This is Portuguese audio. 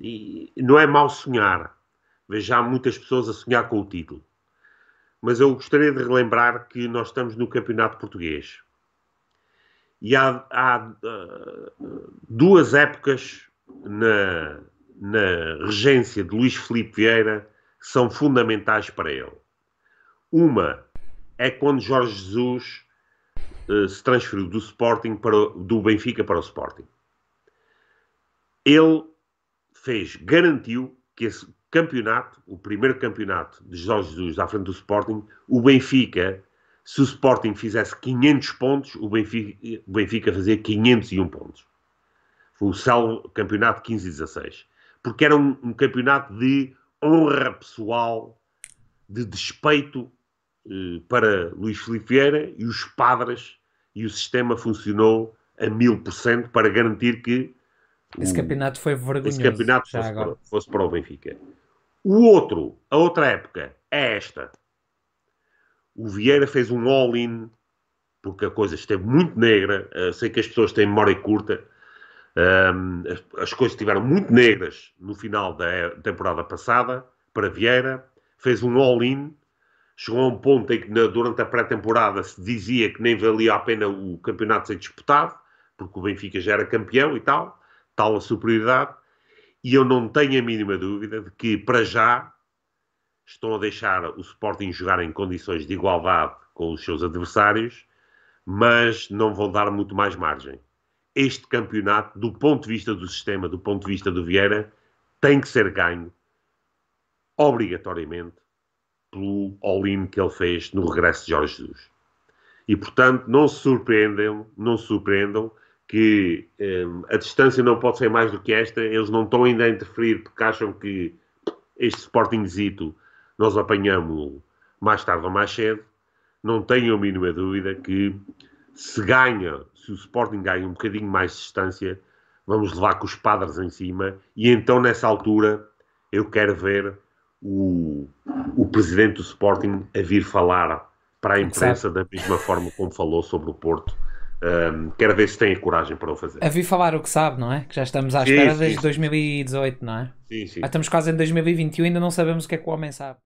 e não é mau sonhar. vejo já muitas pessoas a sonhar com o título. Mas eu gostaria de relembrar que nós estamos no Campeonato Português. E há, há ah, duas épocas na, na regência de Luís Filipe Vieira que são fundamentais para ele. Uma é quando Jorge Jesus uh, se transferiu do Sporting para do Benfica para o Sporting. Ele fez, garantiu que esse campeonato, o primeiro campeonato de Jorge Jesus à frente do Sporting, o Benfica, se o Sporting fizesse 500 pontos, o Benfica, o Benfica fazia 501 pontos. Foi o salvo campeonato 15-16. Porque era um, um campeonato de honra pessoal, de despeito eh, para Luís Filipe Vieira e os padres e o sistema funcionou a mil por cento para garantir que esse o, campeonato foi vergonhoso. Esse campeonato fosse para, fosse para o Benfica. O outro, a outra época, é esta. O Vieira fez um all-in, porque a coisa esteve muito negra. Eu eh, sei que as pessoas têm memória curta. Um, as, as, coisas estiveram muito negras no final da temporada passada para Vieira. Fez um all-in. Chegou a um ponto em que na, durante a pré-temporada se dizia que nem valia a pena o campeonato ser disputado, porque o Benfica já era campeão e tal tal a superioridade, e eu não tenho a mínima dúvida de que, para já, estão a deixar o Sporting jogar em condições de igualdade com os seus adversários, mas não vão dar muito mais margem. Este campeonato, do ponto de vista do sistema, do ponto de vista do Vieira, tem que ser ganho, obrigatoriamente, pelo all-in que ele fez no regresso de Jorge Jesus. E, portanto, não se surpreendam, não se surpreendam que um, a distância não pode ser mais do que esta. Eles não estão ainda a interferir porque acham que este Sportingzito nós apanhamos mais tarde ou mais cedo. Não tenho a mínima dúvida que se ganha, se o Sporting ganha um bocadinho mais de distância, vamos levar com os padres em cima. E então, nessa altura, eu quero ver o, o presidente do Sporting a vir falar para a imprensa da mesma forma como falou sobre o Porto um, quero ver se têm coragem para o fazer. A vi falar o que sabe, não é? Que já estamos à espera sim, desde sim. 2018, não é? Sim, sim. Já ah, estamos quase em 2021 e ainda não sabemos o que é que o homem sabe.